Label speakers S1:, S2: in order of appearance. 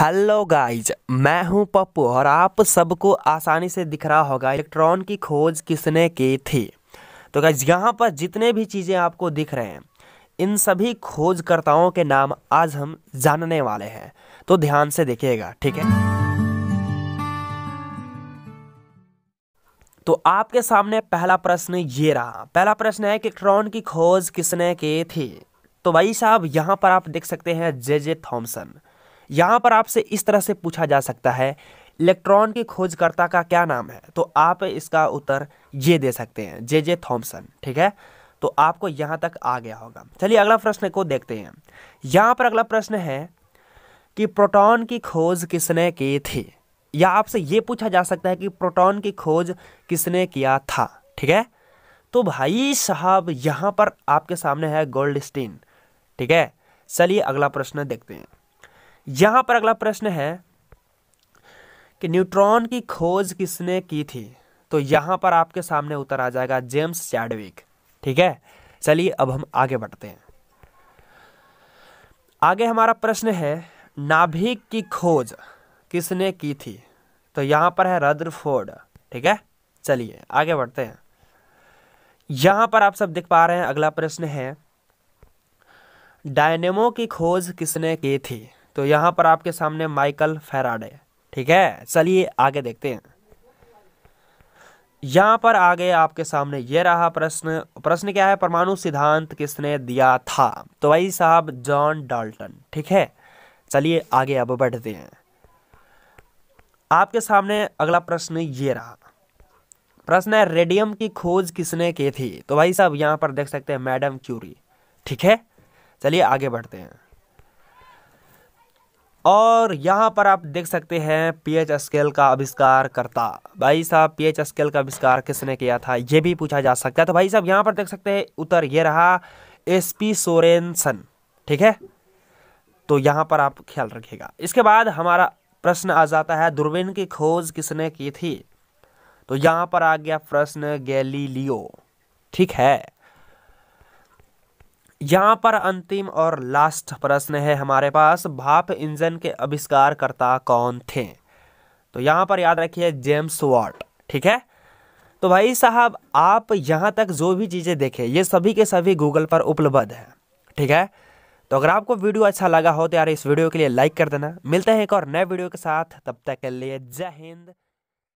S1: hello guys मैं हूं पप्पू और आप सबको आसानी से दिख रहा होगा इलेक्ट्रॉन की खोज किसने की थी तो गाइज यहां पर जितने भी चीज़ें आपको दिख रहे हैं इन सभी खोजकर्ताओं के नाम आज हम जानने वाले हैं तो ध्यान से देखिएगा ठीक है तो आपके सामने पहला प्रश्न ये रहा पहला प्रश्न है कि इलेक्ट्रॉन की खोज किसने की थी तो भाई साहब यहाँ पर आप देख सकते हैं जे जे थॉम्सन यहाँ पर आपसे इस तरह से पूछा जा सकता है इलेक्ट्रॉन के खोजकर्ता का क्या नाम है तो आप इसका उत्तर ये दे सकते हैं जे जे थॉम्सन ठीक है तो आपको यहाँ तक आ गया होगा चलिए अगला प्रश्न को देखते हैं यहाँ पर अगला प्रश्न है कि प्रोटॉन की खोज किसने की थी या आपसे ये पूछा जा सकता है कि प्रोटॉन की खोज किसने किया था ठीक है तो भाई साहब यहाँ पर आपके सामने है गोल्ड स्टीन ठीक है चलिए अगला प्रश्न देखते हैं यहां पर अगला प्रश्न है कि न्यूट्रॉन की खोज किसने की थी तो यहां पर आपके सामने उत्तर आ जाएगा जेम्स चैडविक ठीक है चलिए अब हम आगे बढ़ते हैं आगे हमारा प्रश्न है नाभिक की खोज किसने की थी तो यहां पर है रदरफोर्ड ठीक है चलिए आगे बढ़ते हैं यहां पर आप सब देख पा रहे हैं अगला प्रश्न है डायनेमो की खोज किसने की थी तो यहाँ पर आपके सामने माइकल फेराडे ठीक है चलिए आगे देखते हैं यहाँ पर आ गए आपके सामने ये रहा प्रश्न प्रश्न क्या है परमाणु सिद्धांत किसने दिया था तो भाई साहब जॉन डाल्टन ठीक है चलिए आगे अब बढ़ते हैं आपके सामने अगला प्रश्न ये रहा प्रश्न है रेडियम की खोज किसने की थी तो भाई साहब यहाँ पर देख सकते हैं मैडम क्यूरी ठीक है चलिए आगे बढ़ते हैं और यहाँ पर आप देख सकते हैं पीएच स्केल का आविष्कार करता भाई साहब पीएच स्केल का आविष्कार किसने किया था ये भी पूछा जा सकता है तो भाई साहब यहाँ पर देख सकते हैं उत्तर ये रहा एस पी सोरेनसन ठीक है तो यहाँ पर आप ख्याल रखिएगा इसके बाद हमारा प्रश्न आ जाता है दूरबीन की खोज किसने की थी तो यहाँ पर आ गया प्रश्न गैलीलियो ठीक है यहाँ पर अंतिम और लास्ट प्रश्न है हमारे पास भाप इंजन के आविष्कारकर्ता कौन थे तो यहाँ पर याद रखिए जेम्स वॉट ठीक है तो भाई साहब आप यहाँ तक जो भी चीज़ें देखें ये सभी के सभी गूगल पर उपलब्ध है ठीक है तो अगर आपको वीडियो अच्छा लगा हो तो यार इस वीडियो के लिए लाइक कर देना मिलते हैं एक और नए वीडियो के साथ तब तक के लिए जय हिंद